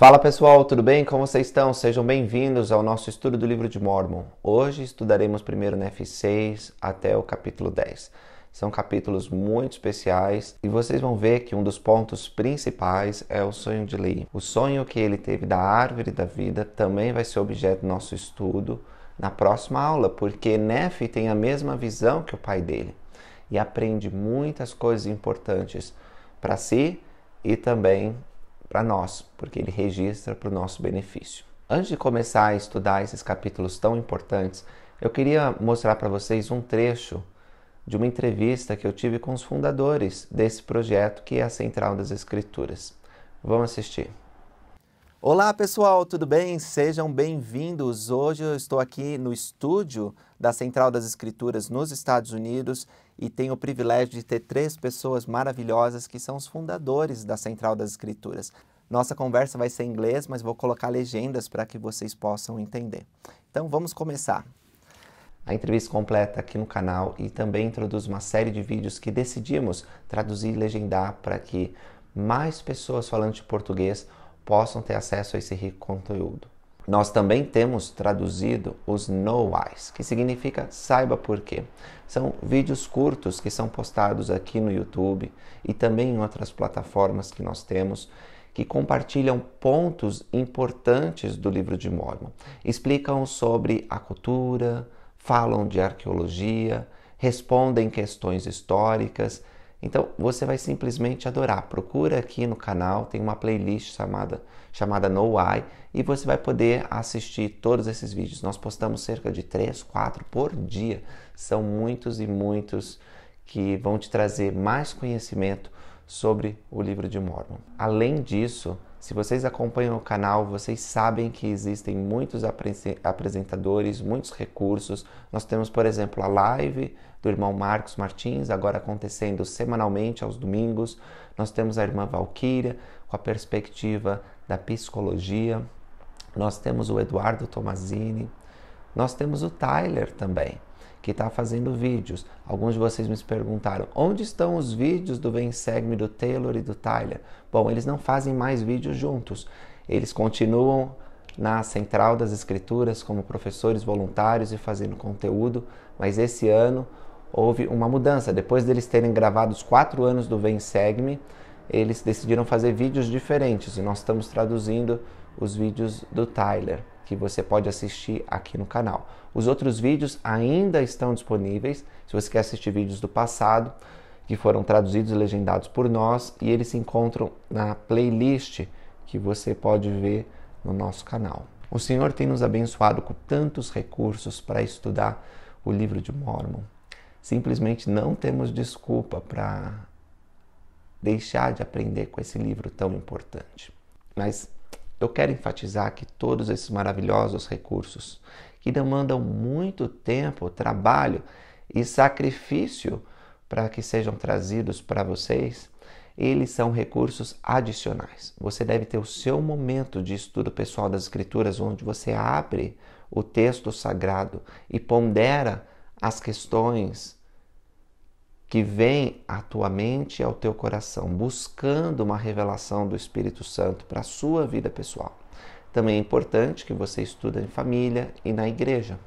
Fala pessoal, tudo bem? Como vocês estão? Sejam bem-vindos ao nosso estudo do livro de Mormon. Hoje estudaremos primeiro no F6 até o capítulo 10. São capítulos muito especiais e vocês vão ver que um dos pontos principais é o sonho de Lee. O sonho que ele teve da árvore da vida também vai ser objeto do nosso estudo na próxima aula, porque Nefe tem a mesma visão que o pai dele e aprende muitas coisas importantes para si e também para nós, porque ele registra para o nosso benefício. Antes de começar a estudar esses capítulos tão importantes, eu queria mostrar para vocês um trecho de uma entrevista que eu tive com os fundadores desse projeto que é a Central das Escrituras. Vamos assistir. Olá pessoal, tudo bem? Sejam bem-vindos. Hoje eu estou aqui no estúdio da Central das Escrituras nos Estados Unidos e tenho o privilégio de ter três pessoas maravilhosas que são os fundadores da Central das Escrituras. Nossa conversa vai ser em inglês, mas vou colocar legendas para que vocês possam entender. Então vamos começar. A entrevista completa aqui no canal e também introduz uma série de vídeos que decidimos traduzir e legendar para que mais pessoas falantes de português possam ter acesso a esse rico conteúdo. Nós também temos traduzido os know whys, que significa saiba por quê. São vídeos curtos que são postados aqui no YouTube e também em outras plataformas que nós temos que compartilham pontos importantes do livro de Mormon. Explicam sobre a cultura, falam de arqueologia, respondem questões históricas então você vai simplesmente adorar. Procura aqui no canal, tem uma playlist chamada, chamada No Why e você vai poder assistir todos esses vídeos. Nós postamos cerca de 3, 4 por dia. São muitos e muitos que vão te trazer mais conhecimento sobre o livro de Mormon. Além disso, se vocês acompanham o canal, vocês sabem que existem muitos apresentadores, muitos recursos. Nós temos, por exemplo, a live do irmão Marcos Martins, agora acontecendo semanalmente aos domingos. Nós temos a irmã Valquíria, com a perspectiva da psicologia. Nós temos o Eduardo Tomazini. Nós temos o Tyler também que está fazendo vídeos. Alguns de vocês me perguntaram onde estão os vídeos do Vem Segme, do Taylor e do Tyler. Bom, eles não fazem mais vídeos juntos. Eles continuam na Central das Escrituras como professores voluntários e fazendo conteúdo, mas esse ano houve uma mudança. Depois deles terem gravado os quatro anos do Vem Segme, eles decidiram fazer vídeos diferentes e nós estamos traduzindo os vídeos do Tyler, que você pode assistir aqui no canal. Os outros vídeos ainda estão disponíveis, se você quer assistir vídeos do passado, que foram traduzidos e legendados por nós, e eles se encontram na playlist que você pode ver no nosso canal. O Senhor tem nos abençoado com tantos recursos para estudar o livro de Mormon. Simplesmente não temos desculpa para deixar de aprender com esse livro tão importante. Mas eu quero enfatizar que todos esses maravilhosos recursos, que demandam muito tempo, trabalho e sacrifício para que sejam trazidos para vocês, eles são recursos adicionais. Você deve ter o seu momento de estudo pessoal das Escrituras, onde você abre o texto sagrado e pondera as questões que vem à tua mente e ao teu coração, buscando uma revelação do Espírito Santo para a sua vida pessoal. Também é importante que você estuda em família e na igreja.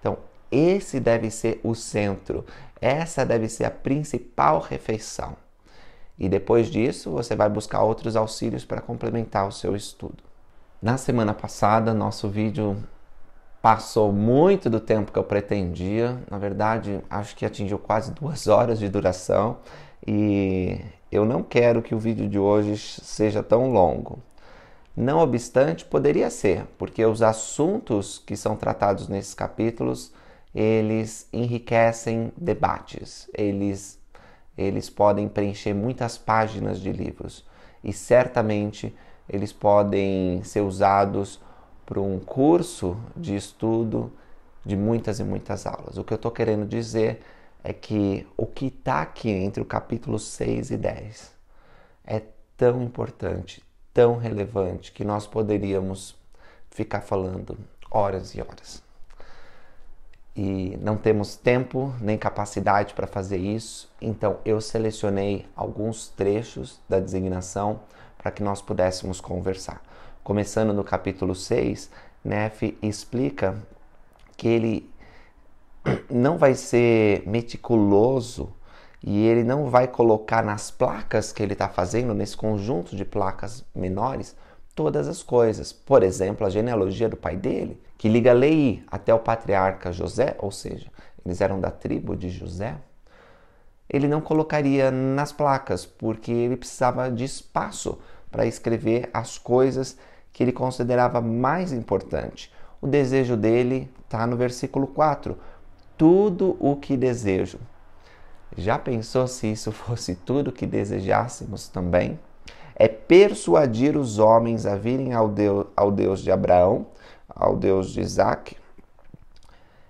Então, esse deve ser o centro, essa deve ser a principal refeição. E depois disso, você vai buscar outros auxílios para complementar o seu estudo. Na semana passada, nosso vídeo passou muito do tempo que eu pretendia. Na verdade, acho que atingiu quase duas horas de duração. E eu não quero que o vídeo de hoje seja tão longo. Não obstante, poderia ser, porque os assuntos que são tratados nesses capítulos, eles enriquecem debates, eles, eles podem preencher muitas páginas de livros e certamente eles podem ser usados para um curso de estudo de muitas e muitas aulas. O que eu estou querendo dizer é que o que está aqui entre o capítulo 6 e 10 é tão importante, tão relevante, que nós poderíamos ficar falando horas e horas. E não temos tempo nem capacidade para fazer isso, então eu selecionei alguns trechos da designação para que nós pudéssemos conversar começando no capítulo 6, Nef explica que ele não vai ser meticuloso e ele não vai colocar nas placas que ele está fazendo, nesse conjunto de placas menores, todas as coisas. Por exemplo, a genealogia do pai dele, que liga Lei até o patriarca José, ou seja, eles eram da tribo de José. Ele não colocaria nas placas, porque ele precisava de espaço para escrever as coisas que ele considerava mais importante. O desejo dele está no versículo 4. Tudo o que desejo. Já pensou se isso fosse tudo o que desejássemos também? É persuadir os homens a virem ao Deus, ao Deus de Abraão, ao Deus de Isaac.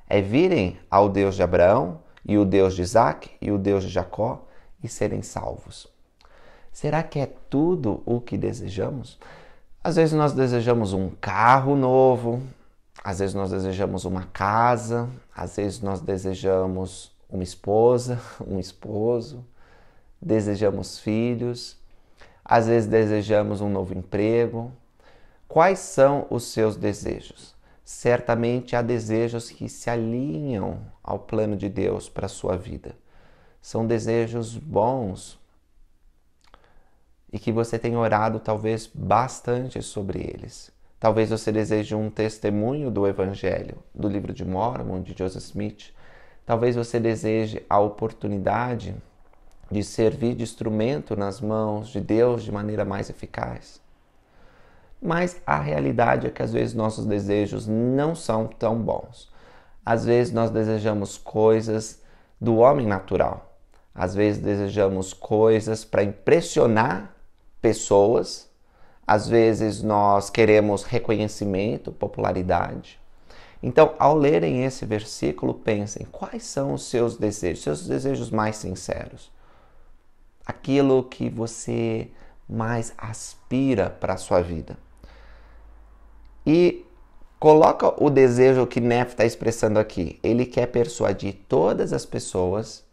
É virem ao Deus de Abraão e o Deus de Isaac e o Deus de Jacó e serem salvos. Será que é tudo o que desejamos? Às vezes nós desejamos um carro novo, às vezes nós desejamos uma casa, às vezes nós desejamos uma esposa, um esposo, desejamos filhos, às vezes desejamos um novo emprego. Quais são os seus desejos? Certamente há desejos que se alinham ao plano de Deus para a sua vida. São desejos bons, e que você tem orado talvez bastante sobre eles. Talvez você deseje um testemunho do Evangelho, do livro de Mormon, de Joseph Smith. Talvez você deseje a oportunidade de servir de instrumento nas mãos de Deus de maneira mais eficaz. Mas a realidade é que às vezes nossos desejos não são tão bons. Às vezes nós desejamos coisas do homem natural. Às vezes desejamos coisas para impressionar pessoas, às vezes nós queremos reconhecimento, popularidade. Então, ao lerem esse versículo, pensem quais são os seus desejos, seus desejos mais sinceros. Aquilo que você mais aspira para a sua vida. E coloca o desejo que Nef está expressando aqui. Ele quer persuadir todas as pessoas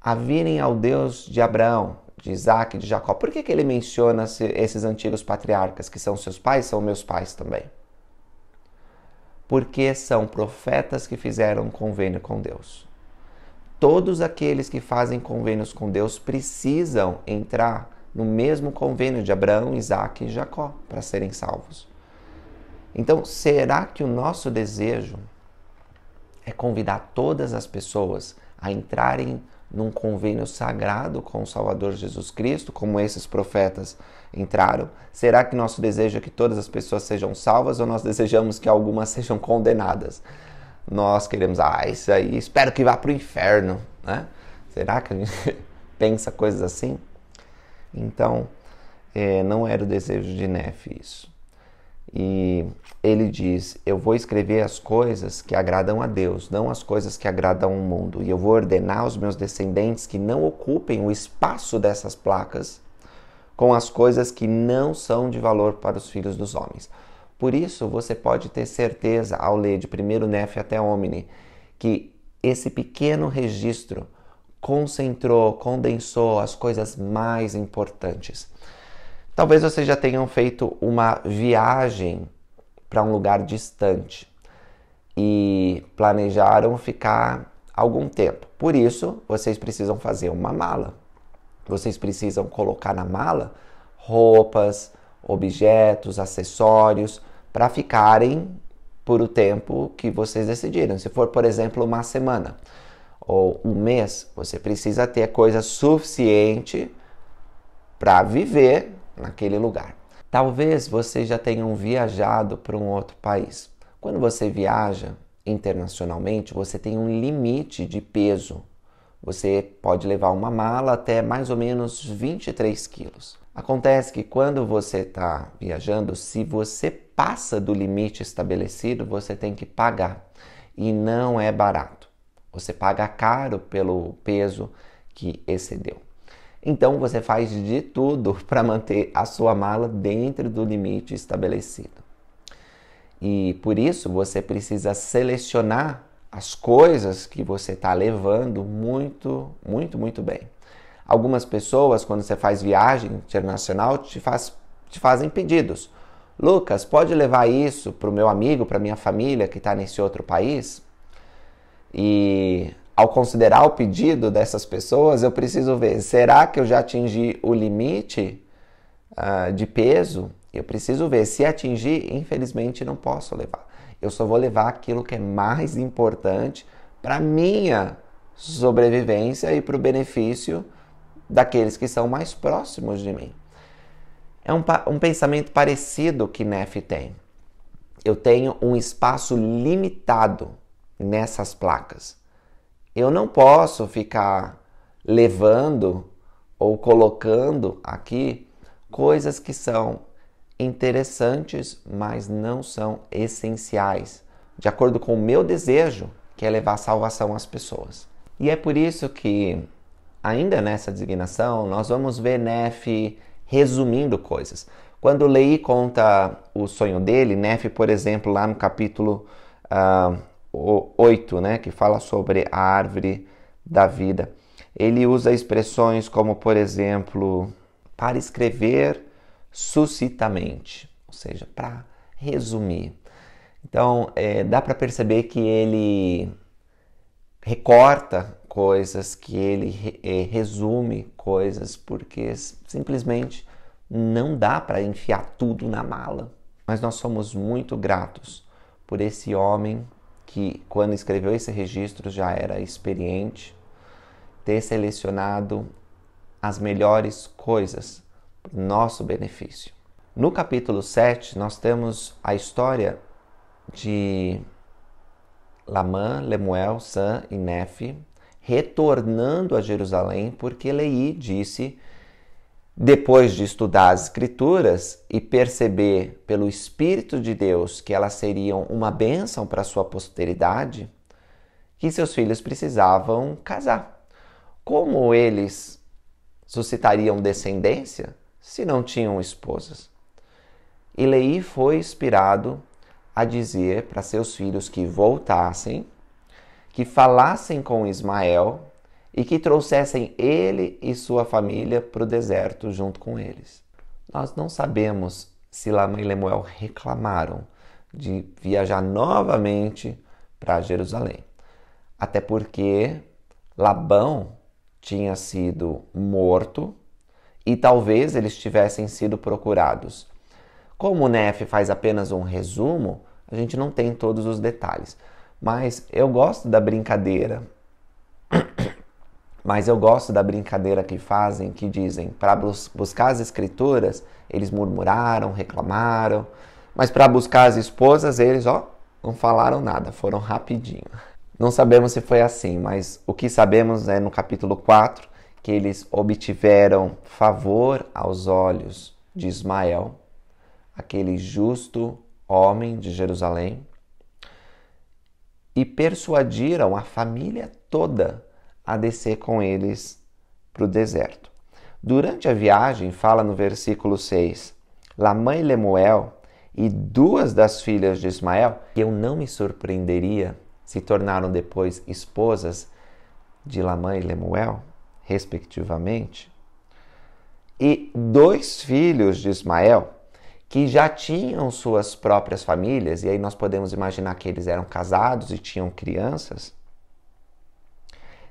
a virem ao Deus de Abraão, de Isaac, de Jacó, por que, que ele menciona esses antigos patriarcas, que são seus pais, são meus pais também? Porque são profetas que fizeram convênio com Deus. Todos aqueles que fazem convênios com Deus precisam entrar no mesmo convênio de Abraão, Isaac e Jacó para serem salvos. Então, será que o nosso desejo é convidar todas as pessoas a entrarem num convênio sagrado com o Salvador Jesus Cristo, como esses profetas entraram? Será que nosso desejo é que todas as pessoas sejam salvas ou nós desejamos que algumas sejam condenadas? Nós queremos, ah, isso aí, espero que vá para o inferno, né? Será que a gente pensa coisas assim? Então, é, não era o desejo de Nefe isso. E ele diz: Eu vou escrever as coisas que agradam a Deus, não as coisas que agradam ao mundo. E eu vou ordenar aos meus descendentes que não ocupem o espaço dessas placas com as coisas que não são de valor para os filhos dos homens. Por isso, você pode ter certeza, ao ler de primeiro Nefe até Omni, que esse pequeno registro concentrou, condensou as coisas mais importantes. Talvez vocês já tenham feito uma viagem para um lugar distante e planejaram ficar algum tempo. Por isso, vocês precisam fazer uma mala. Vocês precisam colocar na mala roupas, objetos, acessórios para ficarem por o tempo que vocês decidiram. Se for, por exemplo, uma semana ou um mês, você precisa ter coisa suficiente para viver naquele lugar. Talvez vocês já tenham viajado para um outro país. Quando você viaja internacionalmente, você tem um limite de peso. Você pode levar uma mala até mais ou menos 23 quilos. Acontece que quando você está viajando, se você passa do limite estabelecido, você tem que pagar. E não é barato. Você paga caro pelo peso que excedeu. Então você faz de tudo para manter a sua mala dentro do limite estabelecido. E por isso você precisa selecionar as coisas que você está levando muito, muito, muito bem. Algumas pessoas, quando você faz viagem internacional, te, faz, te fazem pedidos. Lucas, pode levar isso para o meu amigo, para minha família que está nesse outro país? E ao considerar o pedido dessas pessoas, eu preciso ver: será que eu já atingi o limite uh, de peso? Eu preciso ver. Se atingir, infelizmente não posso levar. Eu só vou levar aquilo que é mais importante para minha sobrevivência e para o benefício daqueles que são mais próximos de mim. É um, um pensamento parecido que Neff tem. Eu tenho um espaço limitado nessas placas eu não posso ficar levando ou colocando aqui coisas que são interessantes, mas não são essenciais, de acordo com o meu desejo, que é levar salvação às pessoas. E é por isso que, ainda nessa designação, nós vamos ver Neff resumindo coisas. Quando Lei conta o sonho dele, Neff, por exemplo, lá no capítulo. Uh, 8, né, que fala sobre a árvore da vida. Ele usa expressões como, por exemplo, para escrever sucitamente, ou seja, para resumir. Então, é, dá para perceber que ele recorta coisas, que ele re é, resume coisas, porque simplesmente não dá para enfiar tudo na mala. Mas nós somos muito gratos por esse homem que quando escreveu esse registro já era experiente, ter selecionado as melhores coisas para nosso benefício. No capítulo 7, nós temos a história de Lamã, Lemuel, Sam e Nefe retornando a Jerusalém porque Lei disse depois de estudar as Escrituras e perceber pelo Espírito de Deus que elas seriam uma bênção para sua posteridade, que seus filhos precisavam casar. Como eles suscitariam descendência se não tinham esposas? E Leí foi inspirado a dizer para seus filhos que voltassem, que falassem com Ismael e que trouxessem ele e sua família para o deserto junto com eles. Nós não sabemos se Labão e Lemuel reclamaram de viajar novamente para Jerusalém. Até porque Labão tinha sido morto e talvez eles tivessem sido procurados. Como o Nefe faz apenas um resumo, a gente não tem todos os detalhes. Mas eu gosto da brincadeira mas eu gosto da brincadeira que fazem, que dizem, para bus buscar as escrituras, eles murmuraram, reclamaram, mas para buscar as esposas, eles, ó, não falaram nada, foram rapidinho. Não sabemos se foi assim, mas o que sabemos é no capítulo 4 que eles obtiveram favor aos olhos de Ismael, aquele justo homem de Jerusalém, e persuadiram a família toda a descer com eles para o deserto. Durante a viagem, fala no versículo 6, La e Lemuel e duas das filhas de Ismael, que eu não me surpreenderia se tornaram depois esposas de Lamã e Lemuel, respectivamente, e dois filhos de Ismael, que já tinham suas próprias famílias, e aí nós podemos imaginar que eles eram casados e tinham crianças,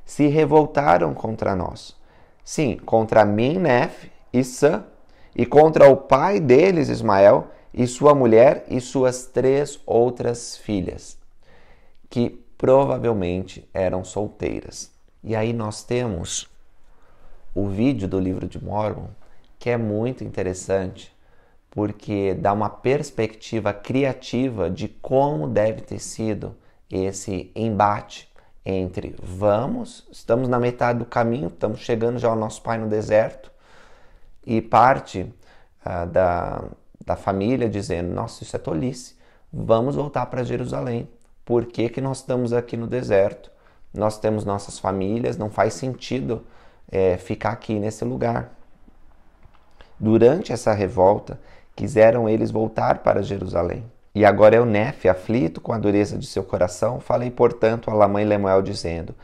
se revoltaram contra nós. Sim, contra mim, Neph e Sã, e contra o pai deles, Ismael, e sua mulher e suas três outras filhas, que provavelmente eram solteiras. E aí nós temos o vídeo do livro de Mormon, que é muito interessante, porque dá uma perspectiva criativa de como deve ter sido esse embate entre vamos, estamos na metade do caminho, estamos chegando já ao nosso pai no deserto, e parte ah, da, da família dizendo: Nossa, isso é tolice, vamos voltar para Jerusalém, por que, que nós estamos aqui no deserto? Nós temos nossas famílias, não faz sentido é, ficar aqui nesse lugar. Durante essa revolta, quiseram eles voltar para Jerusalém e agora eu, Nefe, aflito com a dureza de seu coração, falei, portanto, à Lamã e Lemuel, dizendo: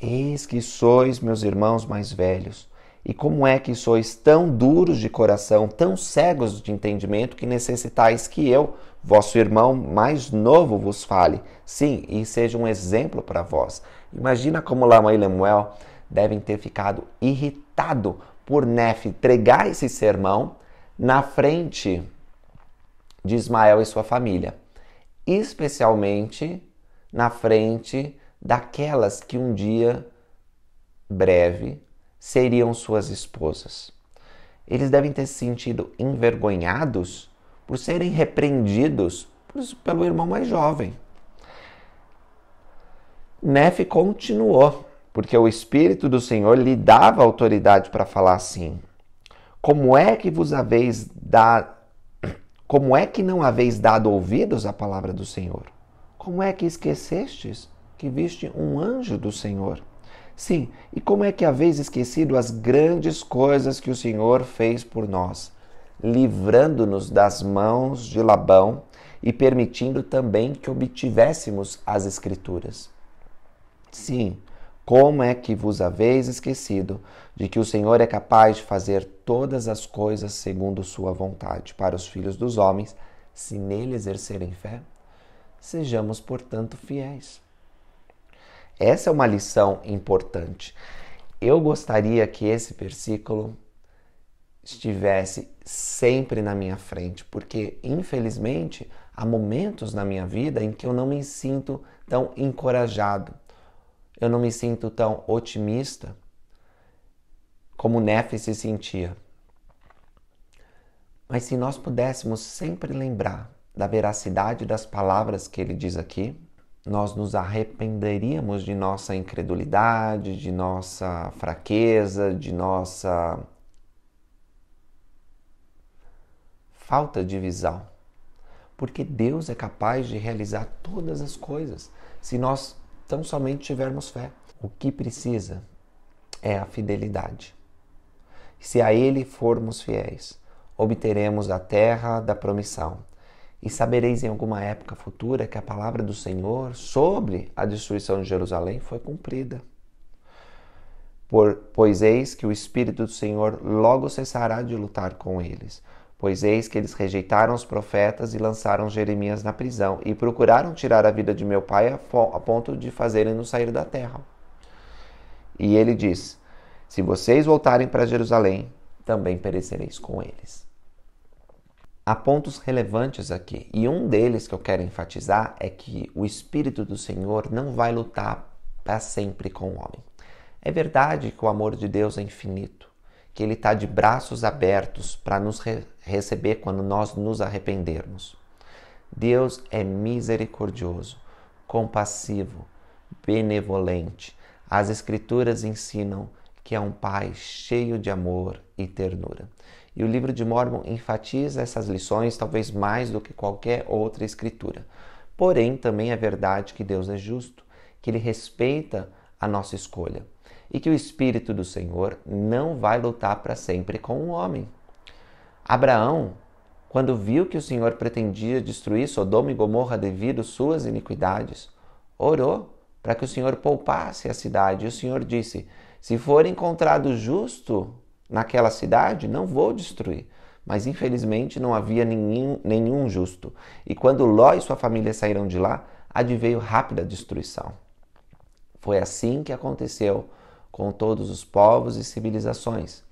Eis que sois meus irmãos mais velhos. E como é que sois tão duros de coração, tão cegos de entendimento, que necessitais que eu, vosso irmão mais novo, vos fale? Sim, e seja um exemplo para vós. Imagina como Lamã e Lemuel devem ter ficado irritado por Nefe entregar esse sermão na frente de Ismael e sua família, especialmente na frente daquelas que um dia breve seriam suas esposas. Eles devem ter se sentido envergonhados por serem repreendidos pelo irmão mais jovem. Nefe continuou, porque o Espírito do Senhor lhe dava autoridade para falar assim: Como é que vos haveis da, como é que não haveis dado ouvidos à palavra do Senhor? Como é que esquecestes que viste um anjo do Senhor? Sim, e como é que haveis esquecido as grandes coisas que o Senhor fez por nós, livrando-nos das mãos de Labão e permitindo também que obtivéssemos as Escrituras? Sim, como é que vos haveis esquecido de que o Senhor é capaz de fazer todas as coisas segundo sua vontade para os filhos dos homens, se nele exercerem fé? Sejamos, portanto, fiéis. Essa é uma lição importante. Eu gostaria que esse versículo estivesse sempre na minha frente, porque infelizmente há momentos na minha vida em que eu não me sinto tão encorajado eu não me sinto tão otimista como Nefe se sentia. Mas se nós pudéssemos sempre lembrar da veracidade das palavras que ele diz aqui, nós nos arrependeríamos de nossa incredulidade, de nossa fraqueza, de nossa falta de visão. Porque Deus é capaz de realizar todas as coisas. Se nós então, somente tivermos fé. O que precisa é a fidelidade. Se a Ele formos fiéis, obteremos a terra da promissão. E sabereis em alguma época futura que a palavra do Senhor sobre a destruição de Jerusalém foi cumprida. Por, pois eis que o Espírito do Senhor logo cessará de lutar com eles, Pois eis que eles rejeitaram os profetas e lançaram Jeremias na prisão, e procuraram tirar a vida de meu pai a ponto de fazerem-no sair da terra. E ele diz: Se vocês voltarem para Jerusalém, também perecereis com eles. Há pontos relevantes aqui, e um deles que eu quero enfatizar é que o Espírito do Senhor não vai lutar para sempre com o homem. É verdade que o amor de Deus é infinito que Ele está de braços abertos para nos re receber quando nós nos arrependermos. Deus é misericordioso, compassivo, benevolente. As Escrituras ensinam que é um Pai cheio de amor e ternura. E o livro de Mormon enfatiza essas lições talvez mais do que qualquer outra escritura. Porém, também é verdade que Deus é justo, que ele respeita a nossa escolha e que o Espírito do Senhor não vai lutar para sempre com o um homem. Abraão, quando viu que o Senhor pretendia destruir Sodoma e Gomorra devido suas iniquidades, orou para que o Senhor poupasse a cidade. E o Senhor disse: Se for encontrado justo naquela cidade, não vou destruir. Mas infelizmente não havia nenhum, nenhum justo. E quando Ló e sua família saíram de lá, adveio rápida destruição. Foi assim que aconteceu com todos os povos e civilizações,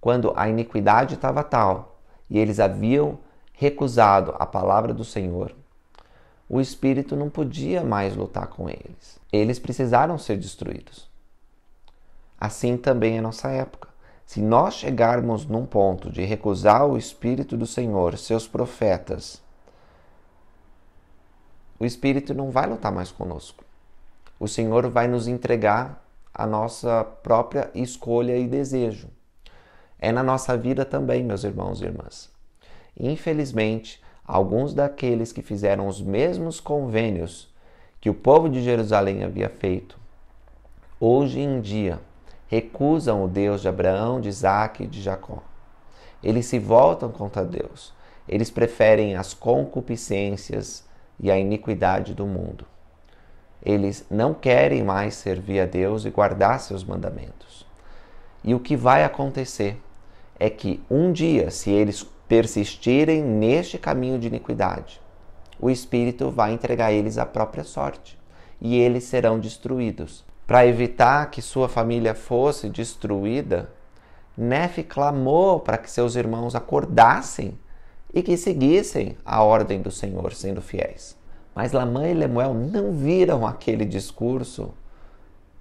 quando a iniquidade estava tal e eles haviam recusado a palavra do Senhor, o espírito não podia mais lutar com eles. Eles precisaram ser destruídos. Assim também é nossa época. Se nós chegarmos num ponto de recusar o espírito do Senhor, seus profetas, o espírito não vai lutar mais conosco. O Senhor vai nos entregar a nossa própria escolha e desejo. É na nossa vida também, meus irmãos e irmãs. Infelizmente, alguns daqueles que fizeram os mesmos convênios que o povo de Jerusalém havia feito, hoje em dia recusam o Deus de Abraão, de Isaac e de Jacó. Eles se voltam contra Deus. Eles preferem as concupiscências e a iniquidade do mundo eles não querem mais servir a Deus e guardar seus mandamentos. E o que vai acontecer é que um dia, se eles persistirem neste caminho de iniquidade, o Espírito vai entregar eles à própria sorte e eles serão destruídos. Para evitar que sua família fosse destruída, Nefe clamou para que seus irmãos acordassem e que seguissem a ordem do Senhor, sendo fiéis. Mas Lamã e Lemuel não viram aquele discurso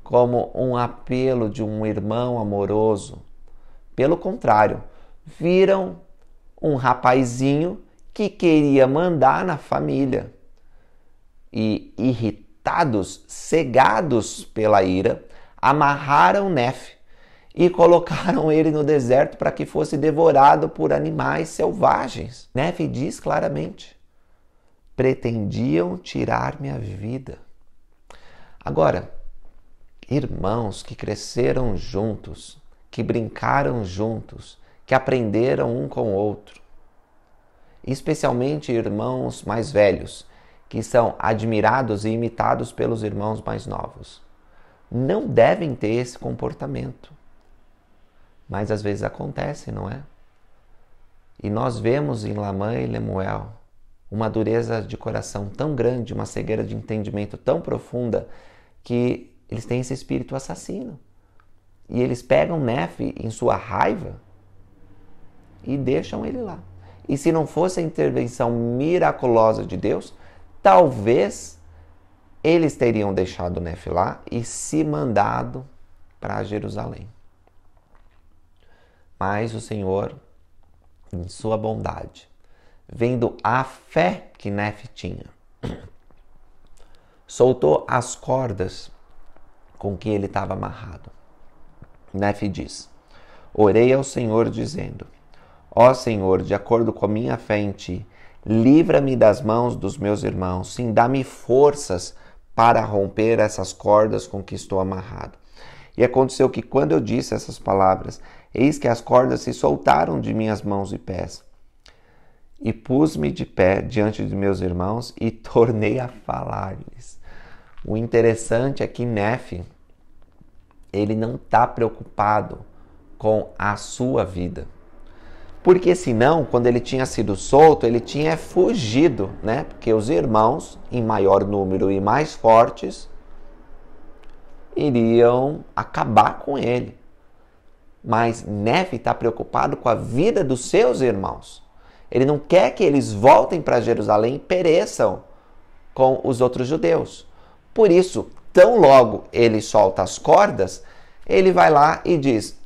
como um apelo de um irmão amoroso. Pelo contrário, viram um rapazinho que queria mandar na família. E irritados, cegados pela ira, amarraram Nefe e colocaram ele no deserto para que fosse devorado por animais selvagens. Nefe diz claramente: pretendiam tirar minha vida. Agora, irmãos que cresceram juntos, que brincaram juntos, que aprenderam um com o outro, especialmente irmãos mais velhos, que são admirados e imitados pelos irmãos mais novos, não devem ter esse comportamento. Mas às vezes acontece, não é? E nós vemos em Lamã e Lemuel uma dureza de coração tão grande, uma cegueira de entendimento tão profunda, que eles têm esse espírito assassino. E eles pegam Nef em sua raiva e deixam ele lá. E se não fosse a intervenção miraculosa de Deus, talvez eles teriam deixado Nef lá e se mandado para Jerusalém. Mas o Senhor, em sua bondade, vendo a fé que Nef tinha. Soltou as cordas com que ele estava amarrado. Nef diz: Orei ao Senhor, dizendo: Ó Senhor, de acordo com a minha fé em ti, livra-me das mãos dos meus irmãos, sim, dá-me forças para romper essas cordas com que estou amarrado. E aconteceu que, quando eu disse essas palavras, eis que as cordas se soltaram de minhas mãos e pés. E pus-me de pé diante de meus irmãos e tornei a falar-lhes. O interessante é que Nefe, ele não está preocupado com a sua vida. Porque senão, quando ele tinha sido solto, ele tinha fugido, né? Porque os irmãos, em maior número e mais fortes, iriam acabar com ele. Mas Neve está preocupado com a vida dos seus irmãos. Ele não quer que eles voltem para Jerusalém e pereçam com os outros judeus. Por isso, tão logo ele solta as cordas, ele vai lá e diz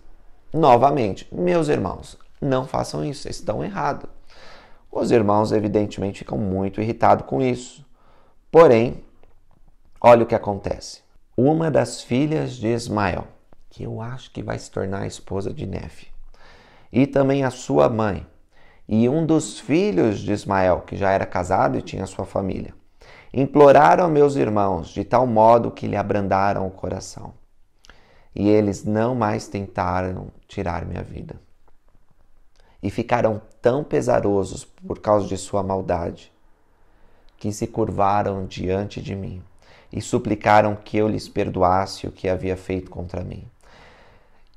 novamente: Meus irmãos, não façam isso, estão errados. Os irmãos, evidentemente, ficam muito irritados com isso. Porém, olha o que acontece. Uma das filhas de Ismael, que eu acho que vai se tornar a esposa de Nefe, e também a sua mãe, e um dos filhos de Ismael, que já era casado e tinha sua família. Imploraram meus irmãos, de tal modo que lhe abrandaram o coração. E eles não mais tentaram tirar minha vida. E ficaram tão pesarosos por causa de sua maldade, que se curvaram diante de mim e suplicaram que eu lhes perdoasse o que havia feito contra mim.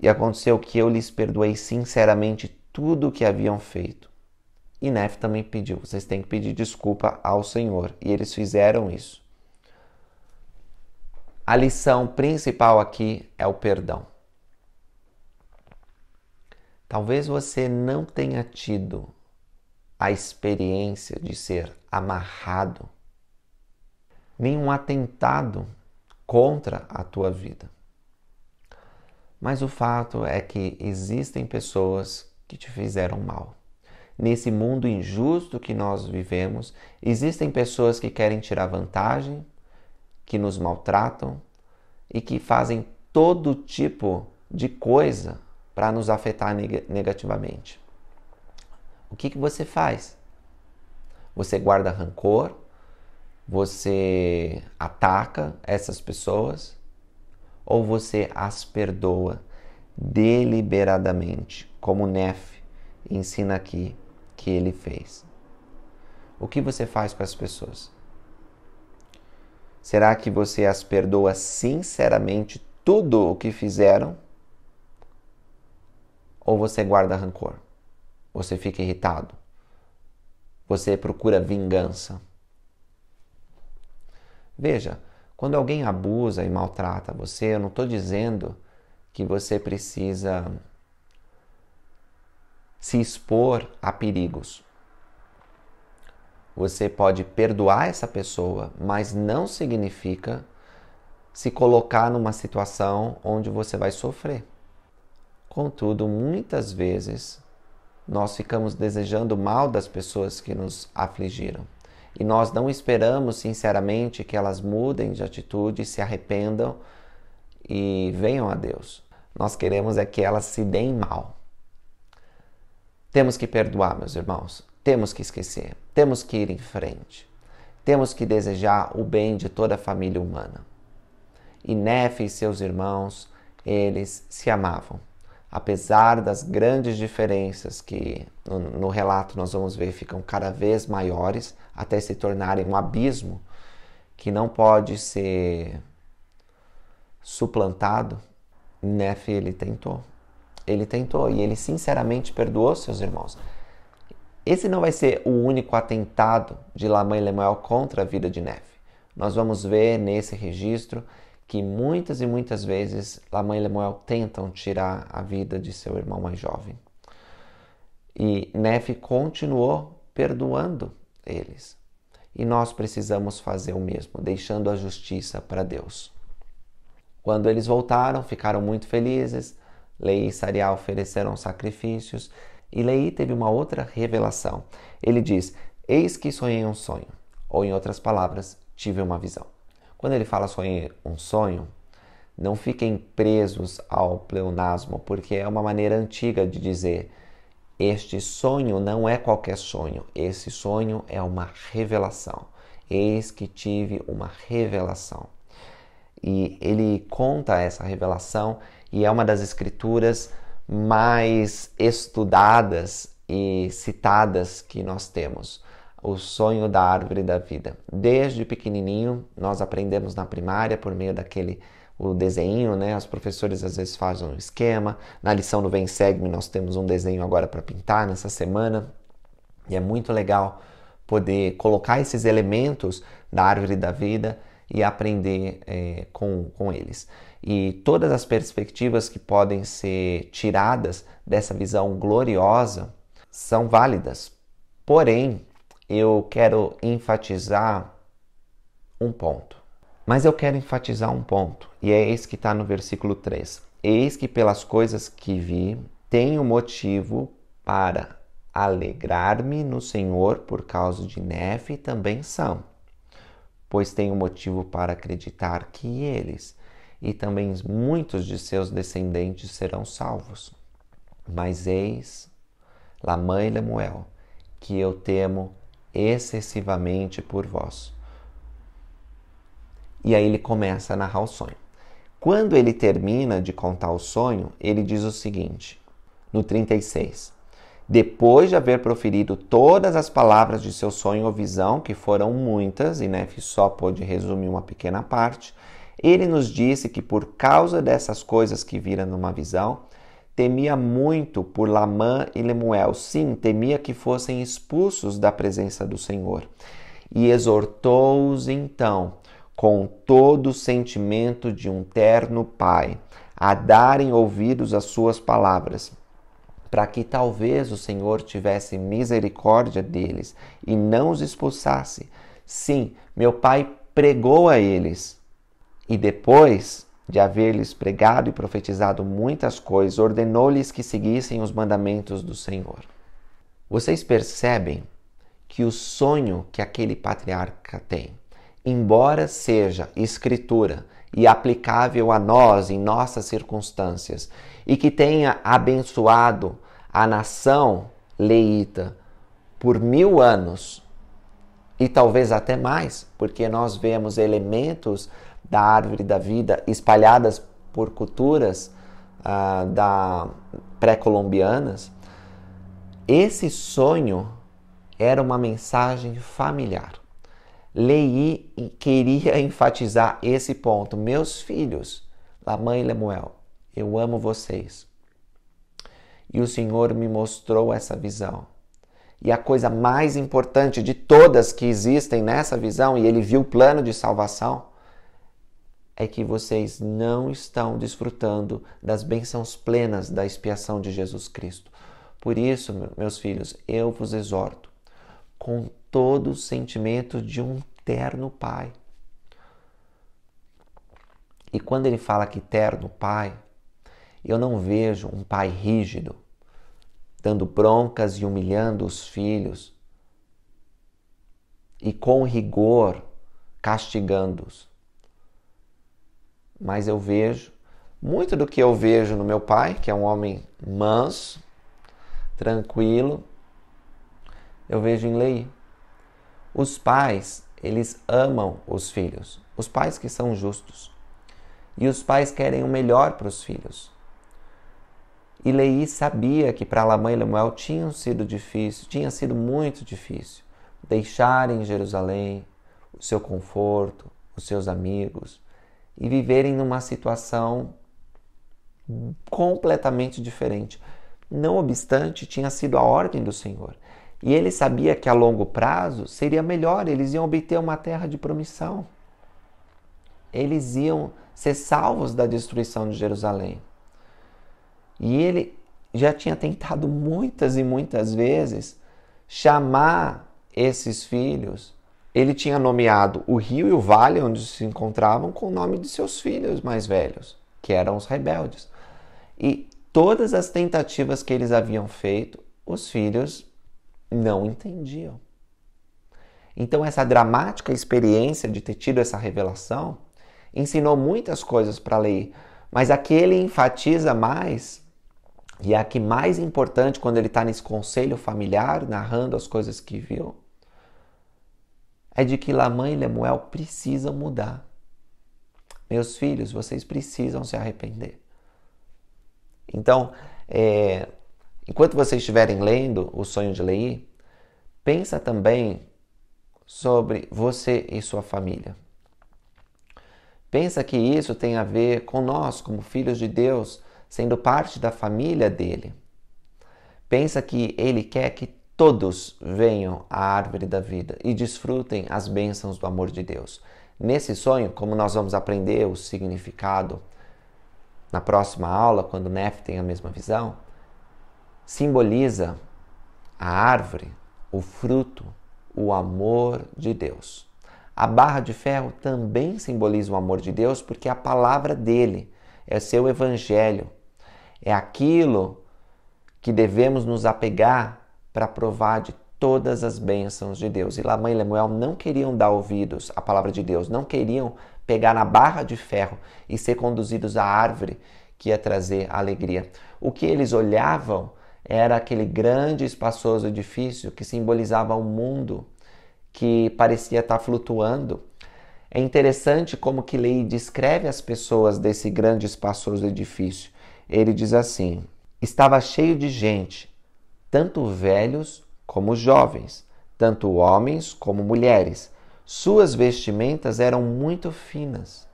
E aconteceu que eu lhes perdoei sinceramente tudo o que haviam feito e Nef também pediu: vocês têm que pedir desculpa ao Senhor. E eles fizeram isso. A lição principal aqui é o perdão. Talvez você não tenha tido a experiência de ser amarrado, nenhum atentado contra a tua vida. Mas o fato é que existem pessoas que te fizeram mal. Nesse mundo injusto que nós vivemos, existem pessoas que querem tirar vantagem, que nos maltratam e que fazem todo tipo de coisa para nos afetar negativamente. O que, que você faz? Você guarda rancor, você ataca essas pessoas ou você as perdoa deliberadamente, como Nef ensina aqui que ele fez? O que você faz com as pessoas? Será que você as perdoa sinceramente tudo o que fizeram? Ou você guarda rancor? Você fica irritado? Você procura vingança? Veja, quando alguém abusa e maltrata você, eu não estou dizendo que você precisa se expor a perigos. Você pode perdoar essa pessoa, mas não significa se colocar numa situação onde você vai sofrer. Contudo, muitas vezes nós ficamos desejando mal das pessoas que nos afligiram e nós não esperamos sinceramente que elas mudem de atitude, se arrependam e venham a Deus. Nós queremos é que elas se deem mal. Temos que perdoar, meus irmãos. Temos que esquecer. Temos que ir em frente. Temos que desejar o bem de toda a família humana. E Nefe e seus irmãos, eles se amavam. Apesar das grandes diferenças que no, no relato nós vamos ver ficam cada vez maiores, até se tornarem um abismo que não pode ser suplantado, Nefe ele tentou. Ele tentou e ele sinceramente perdoou seus irmãos. Esse não vai ser o único atentado de Lamã e Lemuel contra a vida de Neve. Nós vamos ver nesse registro que muitas e muitas vezes Lamã e Lemuel tentam tirar a vida de seu irmão mais jovem. E Neve continuou perdoando eles. E nós precisamos fazer o mesmo, deixando a justiça para Deus. Quando eles voltaram, ficaram muito felizes, Lei e Sariá ofereceram sacrifícios. E Lei teve uma outra revelação. Ele diz: Eis que sonhei um sonho. Ou, em outras palavras, tive uma visão. Quando ele fala sonhei um sonho, não fiquem presos ao pleonasmo, porque é uma maneira antiga de dizer. Este sonho não é qualquer sonho, esse sonho é uma revelação. Eis que tive uma revelação. E ele conta essa revelação e é uma das escrituras mais estudadas e citadas que nós temos. O sonho da árvore da vida. Desde pequenininho, nós aprendemos na primária por meio daquele o desenho, né? Os professores às vezes fazem um esquema. Na lição do Vem segue nós temos um desenho agora para pintar nessa semana. E é muito legal poder colocar esses elementos da árvore da vida e aprender é, com, com eles e todas as perspectivas que podem ser tiradas dessa visão gloriosa são válidas. Porém, eu quero enfatizar um ponto. Mas eu quero enfatizar um ponto, e é esse que está no versículo 3. Eis que pelas coisas que vi, tenho motivo para alegrar-me no Senhor por causa de Nefe também são, pois tenho motivo para acreditar que eles e também muitos de seus descendentes serão salvos. Mas eis, la mãe Lemuel, que eu temo excessivamente por vós. E aí ele começa a narrar o sonho. Quando ele termina de contar o sonho, ele diz o seguinte, no 36. Depois de haver proferido todas as palavras de seu sonho ou visão, que foram muitas, e Nef né, só pôde resumir uma pequena parte, ele nos disse que por causa dessas coisas que viram numa visão, temia muito por Lamã e Lemuel. Sim, temia que fossem expulsos da presença do Senhor. E exortou-os então, com todo o sentimento de um terno pai, a darem ouvidos às suas palavras, para que talvez o Senhor tivesse misericórdia deles e não os expulsasse. Sim, meu pai pregou a eles e depois de haver-lhes pregado e profetizado muitas coisas, ordenou-lhes que seguissem os mandamentos do Senhor. Vocês percebem que o sonho que aquele patriarca tem, embora seja escritura e aplicável a nós em nossas circunstâncias, e que tenha abençoado a nação leíta por mil anos, e talvez até mais, porque nós vemos elementos da árvore da vida espalhadas por culturas uh, da pré-colombianas, esse sonho era uma mensagem familiar. Leí e queria enfatizar esse ponto. Meus filhos, Mãe e Lemuel, eu amo vocês. E o Senhor me mostrou essa visão. E a coisa mais importante de todas que existem nessa visão, e ele viu o plano de salvação, é que vocês não estão desfrutando das bênçãos plenas da expiação de Jesus Cristo. Por isso, meus filhos, eu vos exorto, com todo o sentimento de um terno Pai. E quando ele fala que terno Pai, eu não vejo um pai rígido, dando broncas e humilhando os filhos, e com rigor castigando-os mas eu vejo muito do que eu vejo no meu pai, que é um homem manso, tranquilo, eu vejo em Lei. Os pais, eles amam os filhos, os pais que são justos. E os pais querem o melhor para os filhos. E Lei sabia que para Labã e Lemuel tinha sido difícil, tinha sido muito difícil deixarem Jerusalém, o seu conforto, os seus amigos, e viverem numa situação completamente diferente. Não obstante, tinha sido a ordem do Senhor. E ele sabia que a longo prazo seria melhor, eles iam obter uma terra de promissão. Eles iam ser salvos da destruição de Jerusalém. E ele já tinha tentado muitas e muitas vezes chamar esses filhos ele tinha nomeado o rio e o vale onde se encontravam com o nome de seus filhos mais velhos, que eram os rebeldes. E todas as tentativas que eles haviam feito, os filhos não entendiam. Então, essa dramática experiência de ter tido essa revelação ensinou muitas coisas para Lei. mas a que ele enfatiza mais, e a que mais importante quando ele está nesse conselho familiar, narrando as coisas que viu, é de que Lamã e Lemuel precisam mudar. Meus filhos, vocês precisam se arrepender. Então, é, enquanto vocês estiverem lendo o sonho de Lei, pensa também sobre você e sua família. Pensa que isso tem a ver com nós, como filhos de Deus, sendo parte da família dele. Pensa que ele quer que todos venham à árvore da vida e desfrutem as bênçãos do amor de Deus. Nesse sonho, como nós vamos aprender o significado na próxima aula, quando Nef tem a mesma visão, simboliza a árvore, o fruto, o amor de Deus. A barra de ferro também simboliza o amor de Deus porque é a palavra dele, é seu evangelho, é aquilo que devemos nos apegar para provar de todas as bênçãos de Deus. E Lamã e Lemuel não queriam dar ouvidos à palavra de Deus, não queriam pegar na barra de ferro e ser conduzidos à árvore que ia trazer alegria. O que eles olhavam era aquele grande espaçoso edifício que simbolizava o um mundo que parecia estar tá flutuando. É interessante como que Lei descreve as pessoas desse grande espaçoso edifício. Ele diz assim: estava cheio de gente, tanto velhos como jovens, tanto homens como mulheres. Suas vestimentas eram muito finas.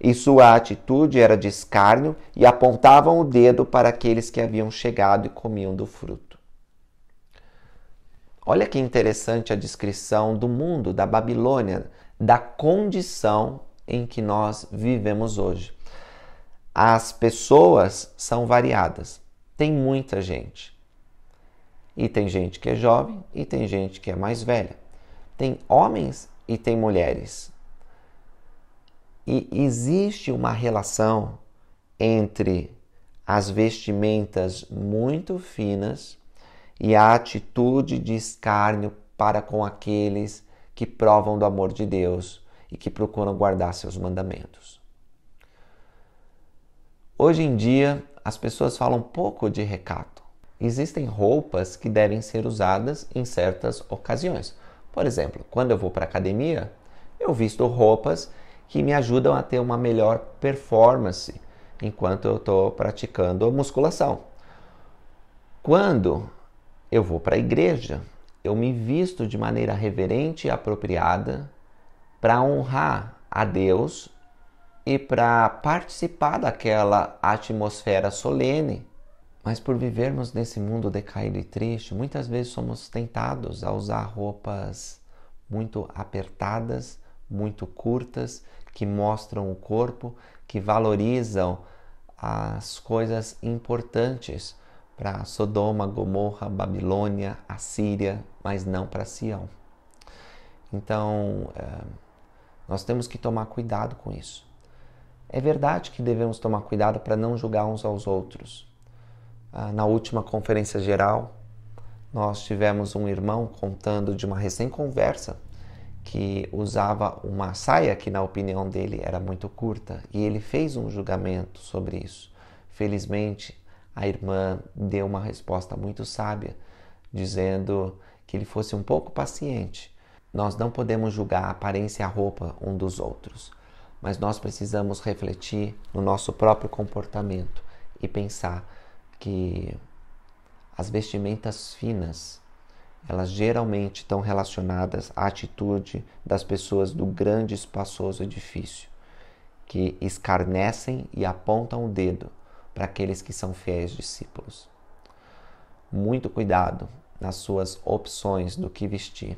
E sua atitude era de escárnio e apontavam o dedo para aqueles que haviam chegado e comiam do fruto. Olha que interessante a descrição do mundo, da Babilônia, da condição em que nós vivemos hoje. As pessoas são variadas. Tem muita gente e tem gente que é jovem e tem gente que é mais velha. Tem homens e tem mulheres. E existe uma relação entre as vestimentas muito finas e a atitude de escárnio para com aqueles que provam do amor de Deus e que procuram guardar seus mandamentos. Hoje em dia, as pessoas falam pouco de recato. Existem roupas que devem ser usadas em certas ocasiões. Por exemplo, quando eu vou para a academia, eu visto roupas que me ajudam a ter uma melhor performance enquanto eu estou praticando musculação. Quando eu vou para a igreja, eu me visto de maneira reverente e apropriada para honrar a Deus e para participar daquela atmosfera solene mas por vivermos nesse mundo decaído e triste, muitas vezes somos tentados a usar roupas muito apertadas, muito curtas, que mostram o corpo, que valorizam as coisas importantes para Sodoma, Gomorra, Babilônia, Assíria, mas não para Sião. Então, eh, nós temos que tomar cuidado com isso. É verdade que devemos tomar cuidado para não julgar uns aos outros, ah, na última conferência geral, nós tivemos um irmão contando de uma recém-conversa que usava uma saia que, na opinião dele, era muito curta e ele fez um julgamento sobre isso. Felizmente, a irmã deu uma resposta muito sábia, dizendo que ele fosse um pouco paciente. Nós não podemos julgar a aparência e a roupa um dos outros, mas nós precisamos refletir no nosso próprio comportamento e pensar que as vestimentas finas, elas geralmente estão relacionadas à atitude das pessoas do grande espaçoso edifício, que escarnecem e apontam o dedo para aqueles que são fiéis discípulos. Muito cuidado nas suas opções do que vestir,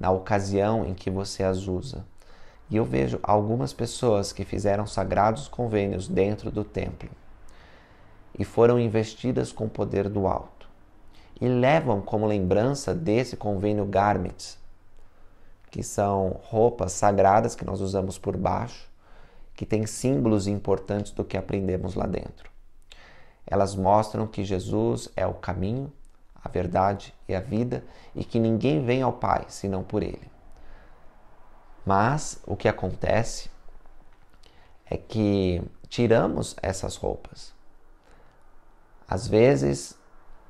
na ocasião em que você as usa. E eu vejo algumas pessoas que fizeram sagrados convênios dentro do templo e foram investidas com o poder do alto, e levam como lembrança desse convênio garments, que são roupas sagradas que nós usamos por baixo, que têm símbolos importantes do que aprendemos lá dentro. Elas mostram que Jesus é o caminho, a verdade e a vida, e que ninguém vem ao Pai senão por Ele. Mas o que acontece é que tiramos essas roupas às vezes,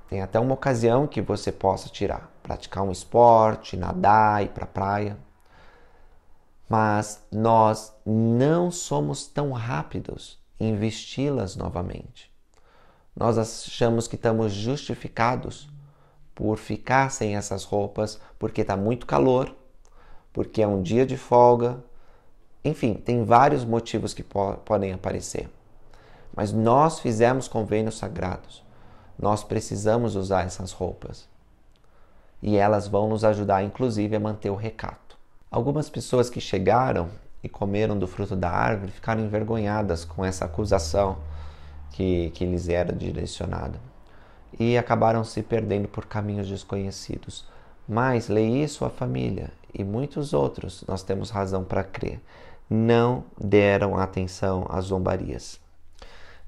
tem até uma ocasião que você possa tirar, praticar um esporte, nadar, ir para a praia. Mas nós não somos tão rápidos em vesti-las novamente. Nós achamos que estamos justificados por ficar sem essas roupas porque está muito calor, porque é um dia de folga. Enfim, tem vários motivos que po podem aparecer. Mas nós fizemos convênios sagrados. Nós precisamos usar essas roupas. E elas vão nos ajudar, inclusive, a manter o recato. Algumas pessoas que chegaram e comeram do fruto da árvore ficaram envergonhadas com essa acusação que, que lhes era direcionada e acabaram se perdendo por caminhos desconhecidos. Mas leia isso sua família e muitos outros, nós temos razão para crer, não deram atenção às zombarias.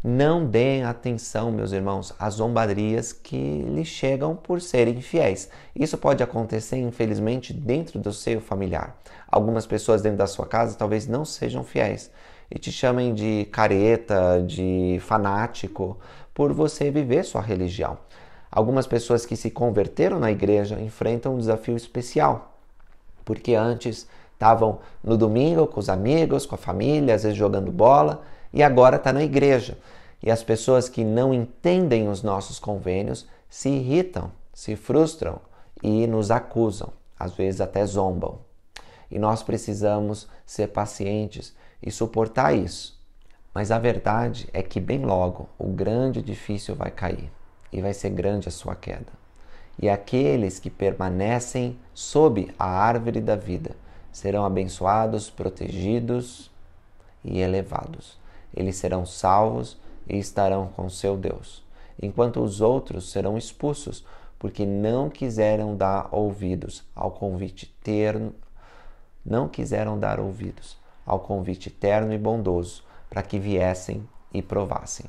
Não deem atenção, meus irmãos, às zombarias que lhe chegam por serem fiéis. Isso pode acontecer, infelizmente, dentro do seio familiar. Algumas pessoas dentro da sua casa talvez não sejam fiéis e te chamem de careta, de fanático, por você viver sua religião. Algumas pessoas que se converteram na igreja enfrentam um desafio especial, porque antes estavam no domingo com os amigos, com a família, às vezes jogando bola e agora está na igreja. E as pessoas que não entendem os nossos convênios se irritam, se frustram e nos acusam, às vezes até zombam. E nós precisamos ser pacientes e suportar isso. Mas a verdade é que bem logo o grande edifício vai cair e vai ser grande a sua queda. E aqueles que permanecem sob a árvore da vida serão abençoados, protegidos e elevados eles serão salvos e estarão com seu Deus, enquanto os outros serão expulsos, porque não quiseram dar ouvidos ao convite terno, não quiseram dar ouvidos ao convite terno e bondoso para que viessem e provassem.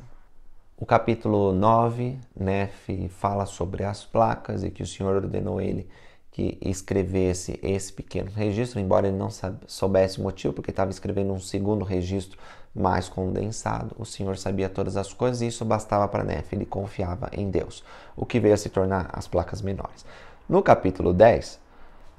O capítulo 9, Nefe, né, fala sobre as placas e que o Senhor ordenou ele que escrevesse esse pequeno registro, embora ele não soubesse o motivo, porque estava escrevendo um segundo registro mais condensado. O Senhor sabia todas as coisas e isso bastava para Nefe, ele confiava em Deus, o que veio a se tornar as placas menores. No capítulo 10,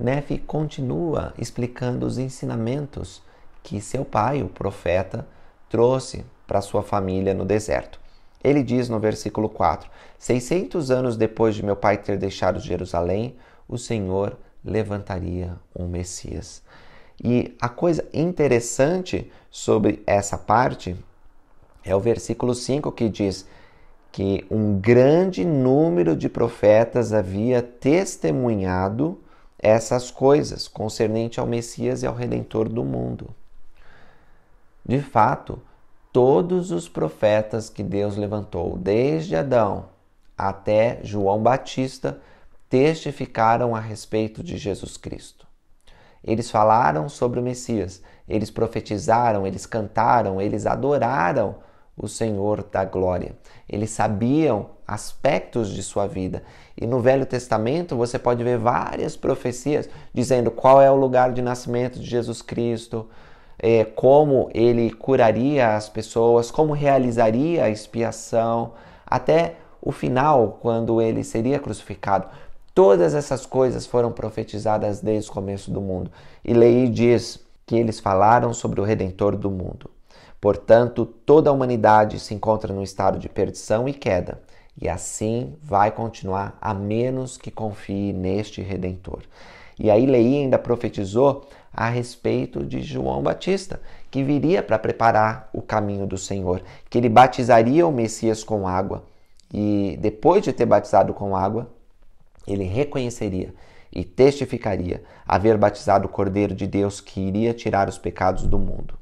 Nefe continua explicando os ensinamentos que seu pai, o profeta, trouxe para sua família no deserto. Ele diz no versículo 4: 600 anos depois de meu pai ter deixado Jerusalém, o Senhor levantaria um Messias. E a coisa interessante sobre essa parte é o versículo 5 que diz que um grande número de profetas havia testemunhado essas coisas concernente ao Messias e ao Redentor do mundo. De fato, todos os profetas que Deus levantou, desde Adão até João Batista, testificaram a respeito de Jesus Cristo. Eles falaram sobre o Messias, eles profetizaram, eles cantaram, eles adoraram o Senhor da glória. Eles sabiam aspectos de sua vida. E no Velho Testamento você pode ver várias profecias dizendo qual é o lugar de nascimento de Jesus Cristo, é, como ele curaria as pessoas, como realizaria a expiação, até o final, quando ele seria crucificado. Todas essas coisas foram profetizadas desde o começo do mundo. E Lei diz que eles falaram sobre o redentor do mundo. Portanto, toda a humanidade se encontra num estado de perdição e queda, e assim vai continuar a menos que confie neste redentor. E aí Lei ainda profetizou a respeito de João Batista, que viria para preparar o caminho do Senhor, que ele batizaria o Messias com água. E depois de ter batizado com água, ele reconheceria e testificaria haver batizado o Cordeiro de Deus que iria tirar os pecados do mundo.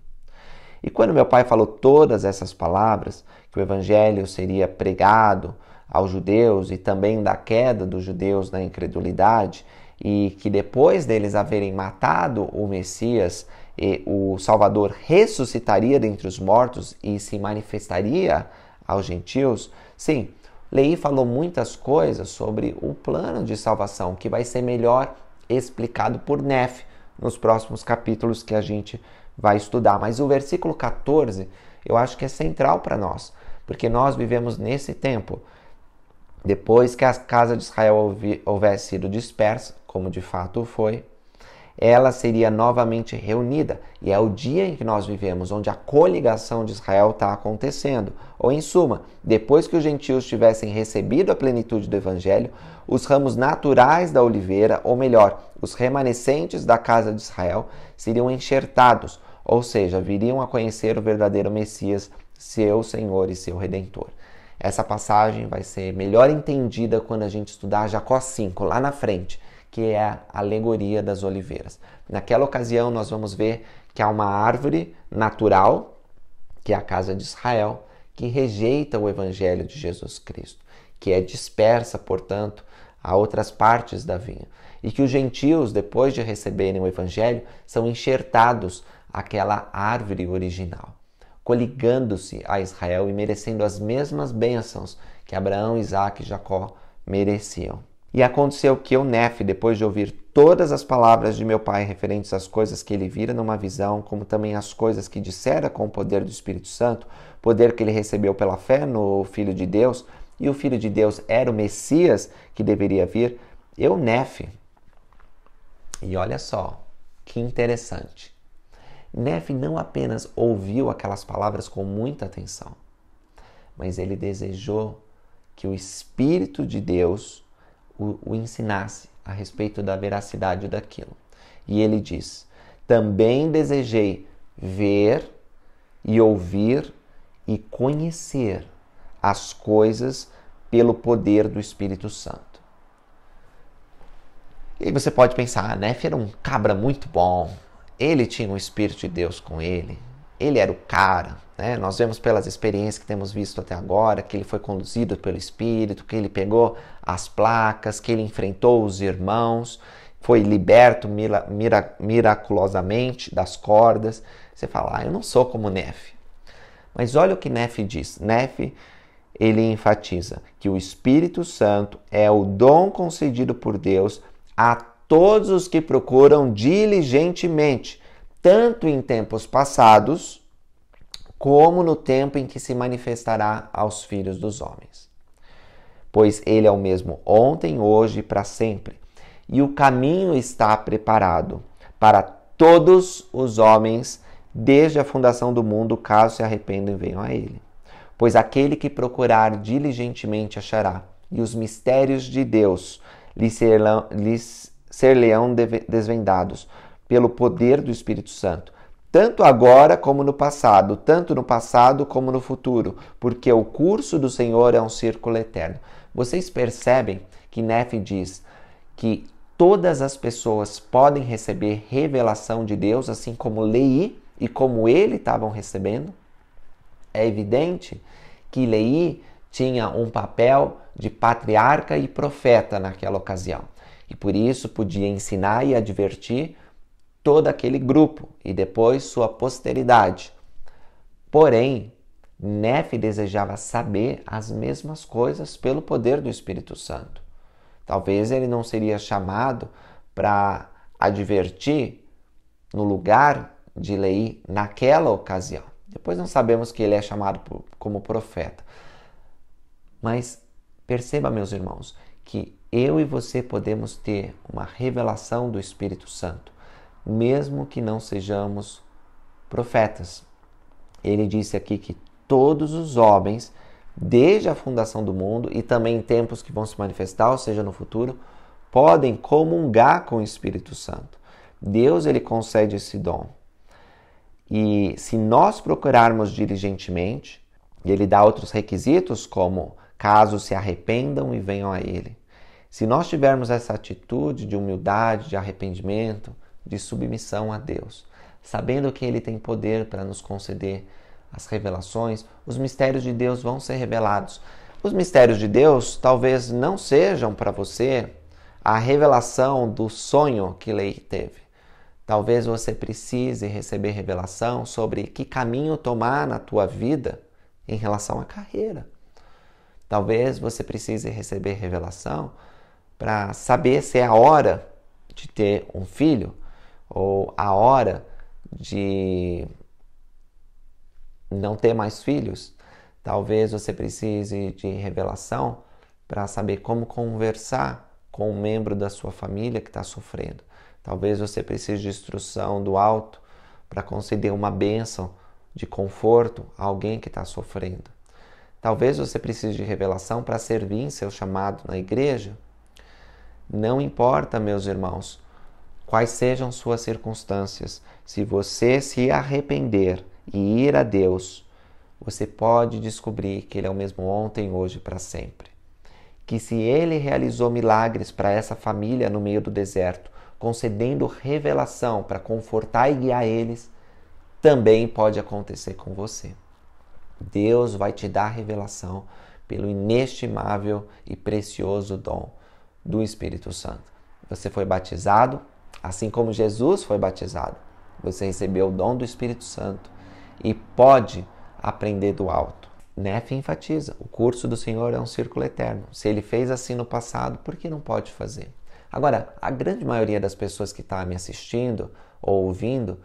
E quando meu pai falou todas essas palavras, que o evangelho seria pregado aos judeus e também da queda dos judeus na incredulidade, e que depois deles haverem matado o Messias, o Salvador ressuscitaria dentre os mortos e se manifestaria aos gentios, sim, Lei falou muitas coisas sobre o plano de salvação, que vai ser melhor explicado por Nef nos próximos capítulos que a gente vai estudar. Mas o versículo 14 eu acho que é central para nós, porque nós vivemos nesse tempo. Depois que a casa de Israel houvesse sido dispersa, como de fato foi, ela seria novamente reunida. E é o dia em que nós vivemos, onde a coligação de Israel está acontecendo. Ou, em suma, depois que os gentios tivessem recebido a plenitude do Evangelho, os ramos naturais da oliveira, ou melhor, os remanescentes da casa de Israel, seriam enxertados, ou seja, viriam a conhecer o verdadeiro Messias, seu Senhor e seu Redentor. Essa passagem vai ser melhor entendida quando a gente estudar Jacó 5, lá na frente que é a alegoria das oliveiras. Naquela ocasião, nós vamos ver que há uma árvore natural, que é a casa de Israel, que rejeita o evangelho de Jesus Cristo, que é dispersa, portanto, a outras partes da vinha. E que os gentios, depois de receberem o evangelho, são enxertados àquela árvore original, coligando-se a Israel e merecendo as mesmas bênçãos que Abraão, Isaac e Jacó mereciam. E aconteceu que eu Eunef, depois de ouvir todas as palavras de meu pai referentes às coisas que ele vira numa visão, como também as coisas que dissera com o poder do Espírito Santo, poder que ele recebeu pela fé no Filho de Deus, e o Filho de Deus era o Messias que deveria vir, eu Eunef. E olha só, que interessante. Nef não apenas ouviu aquelas palavras com muita atenção, mas ele desejou que o Espírito de Deus o, o ensinasse a respeito da veracidade daquilo. E ele diz: Também desejei ver e ouvir e conhecer as coisas pelo poder do Espírito Santo. E você pode pensar, ah, Nef era um cabra muito bom, ele tinha o um Espírito de Deus com ele, ele era o cara. Né? Nós vemos pelas experiências que temos visto até agora que ele foi conduzido pelo Espírito, que ele pegou as placas, que ele enfrentou os irmãos, foi liberto mira, mira, miraculosamente das cordas. Você fala, ah, eu não sou como Nefe. Mas olha o que Nefe diz. Nefe ele enfatiza que o Espírito Santo é o dom concedido por Deus a todos os que procuram diligentemente tanto em tempos passados, como no tempo em que se manifestará aos filhos dos homens. Pois ele é o mesmo ontem, hoje e para sempre, e o caminho está preparado para todos os homens desde a fundação do mundo, caso se arrependam e venham a ele. Pois aquele que procurar diligentemente achará, e os mistérios de Deus lhe serão, ser desvendados pelo poder do Espírito Santo, tanto agora como no passado, tanto no passado como no futuro, porque o curso do Senhor é um círculo eterno. Vocês percebem que Nefe diz que todas as pessoas podem receber revelação de Deus, assim como Lei e como ele estavam recebendo? É evidente que Lei tinha um papel de patriarca e profeta naquela ocasião. E por isso podia ensinar e advertir todo aquele grupo e depois sua posteridade. Porém, Nefe desejava saber as mesmas coisas pelo poder do Espírito Santo. Talvez ele não seria chamado para advertir no lugar de Lei naquela ocasião. Depois não sabemos que ele é chamado por, como profeta. Mas perceba, meus irmãos, que eu e você podemos ter uma revelação do Espírito Santo mesmo que não sejamos profetas. Ele disse aqui que todos os homens, desde a fundação do mundo e também em tempos que vão se manifestar, ou seja, no futuro, podem comungar com o Espírito Santo. Deus ele concede esse dom. E se nós procurarmos diligentemente, ele dá outros requisitos, como caso se arrependam e venham a ele. Se nós tivermos essa atitude de humildade, de arrependimento, de submissão a Deus, sabendo que Ele tem poder para nos conceder as revelações, os mistérios de Deus vão ser revelados. Os mistérios de Deus talvez não sejam para você a revelação do sonho que Lei teve. Talvez você precise receber revelação sobre que caminho tomar na tua vida em relação à carreira. Talvez você precise receber revelação para saber se é a hora de ter um filho, ou a hora de não ter mais filhos, talvez você precise de revelação para saber como conversar com um membro da sua família que está sofrendo. Talvez você precise de instrução do alto para conceder uma bênção de conforto a alguém que está sofrendo. Talvez você precise de revelação para servir em seu chamado na igreja. Não importa, meus irmãos, quais sejam suas circunstâncias, se você se arrepender e ir a Deus, você pode descobrir que Ele é o mesmo ontem, hoje e para sempre. Que se Ele realizou milagres para essa família no meio do deserto, concedendo revelação para confortar e guiar eles, também pode acontecer com você. Deus vai te dar revelação pelo inestimável e precioso dom do Espírito Santo. Você foi batizado, Assim como Jesus foi batizado, você recebeu o dom do Espírito Santo e pode aprender do alto. Neff enfatiza: o curso do Senhor é um círculo eterno. Se ele fez assim no passado, por que não pode fazer? Agora, a grande maioria das pessoas que está me assistindo ou ouvindo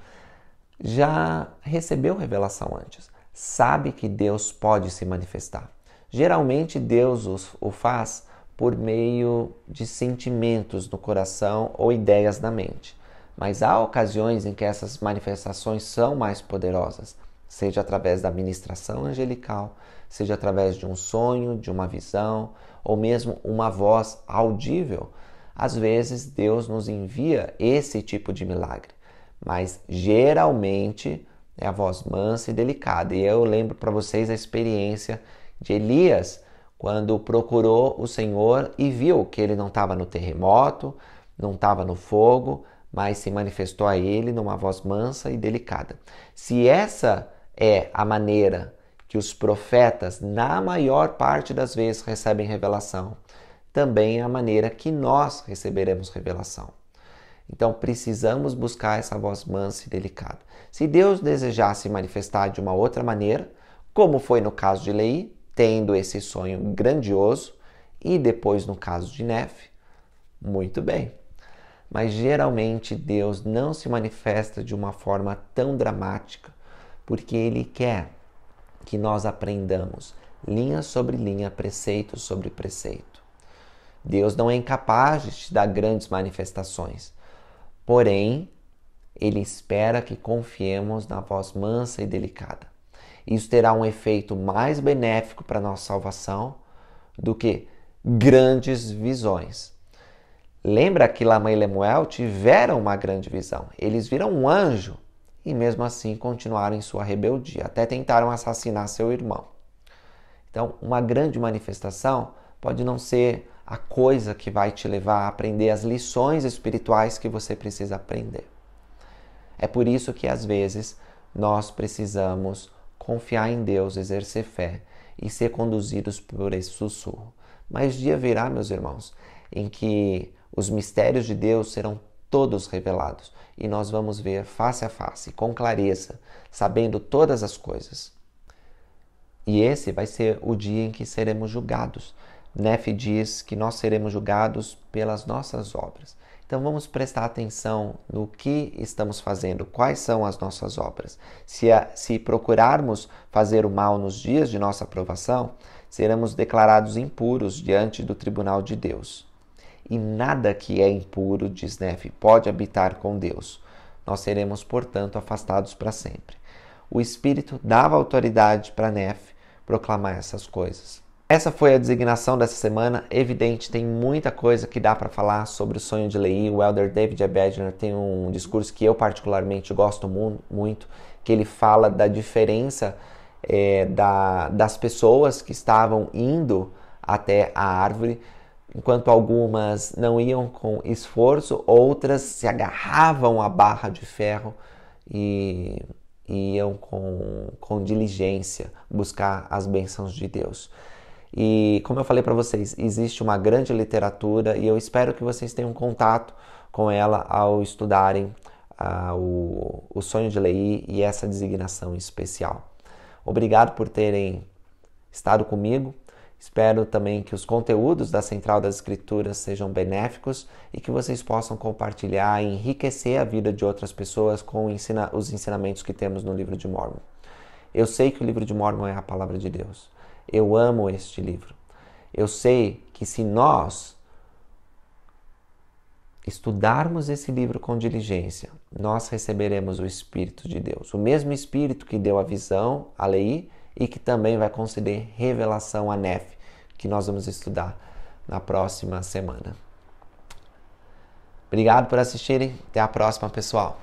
já recebeu revelação antes, sabe que Deus pode se manifestar. Geralmente, Deus o faz por meio de sentimentos no coração ou ideias na mente. Mas há ocasiões em que essas manifestações são mais poderosas, seja através da ministração angelical, seja através de um sonho, de uma visão, ou mesmo uma voz audível. Às vezes Deus nos envia esse tipo de milagre, mas geralmente é a voz mansa e delicada. E eu lembro para vocês a experiência de Elias quando procurou o Senhor e viu que ele não estava no terremoto, não estava no fogo, mas se manifestou a ele numa voz mansa e delicada. Se essa é a maneira que os profetas, na maior parte das vezes, recebem revelação, também é a maneira que nós receberemos revelação. Então precisamos buscar essa voz mansa e delicada. Se Deus desejasse manifestar de uma outra maneira, como foi no caso de Lei, tendo esse sonho grandioso e depois, no caso de Nef, muito bem. Mas geralmente Deus não se manifesta de uma forma tão dramática, porque Ele quer que nós aprendamos linha sobre linha, preceito sobre preceito. Deus não é incapaz de te dar grandes manifestações, porém, Ele espera que confiemos na voz mansa e delicada. Isso terá um efeito mais benéfico para a nossa salvação do que grandes visões. Lembra que Lamã e Lemuel tiveram uma grande visão. Eles viram um anjo e mesmo assim continuaram em sua rebeldia, até tentaram assassinar seu irmão. Então, uma grande manifestação pode não ser a coisa que vai te levar a aprender as lições espirituais que você precisa aprender. É por isso que às vezes nós precisamos confiar em Deus, exercer fé e ser conduzidos por esse sussurro. Mas dia virá, meus irmãos, em que os mistérios de Deus serão todos revelados e nós vamos ver face a face, com clareza, sabendo todas as coisas. E esse vai ser o dia em que seremos julgados. Nefe diz que nós seremos julgados pelas nossas obras. Então vamos prestar atenção no que estamos fazendo, quais são as nossas obras. Se, a, se procurarmos fazer o mal nos dias de nossa aprovação, seremos declarados impuros diante do tribunal de Deus. E nada que é impuro, diz Neff, pode habitar com Deus. Nós seremos, portanto, afastados para sempre. O Espírito dava autoridade para Neff proclamar essas coisas. Essa foi a designação dessa semana. Evidente, tem muita coisa que dá para falar sobre o sonho de Lei. O Elder David Abedner tem um discurso que eu particularmente gosto muito, que ele fala da diferença é, da, das pessoas que estavam indo até a árvore, enquanto algumas não iam com esforço, outras se agarravam à barra de ferro e iam com, com diligência buscar as bênçãos de Deus. E como eu falei para vocês, existe uma grande literatura e eu espero que vocês tenham contato com ela ao estudarem uh, o, o sonho de Lei e essa designação especial. Obrigado por terem estado comigo. Espero também que os conteúdos da Central das Escrituras sejam benéficos e que vocês possam compartilhar e enriquecer a vida de outras pessoas com os ensinamentos que temos no livro de Mormon. Eu sei que o livro de Mormon é a palavra de Deus. Eu amo este livro. Eu sei que se nós estudarmos esse livro com diligência, nós receberemos o Espírito de Deus, o mesmo Espírito que deu a visão a Lei e que também vai conceder revelação a Nefe, que nós vamos estudar na próxima semana. Obrigado por assistirem. Até a próxima, pessoal.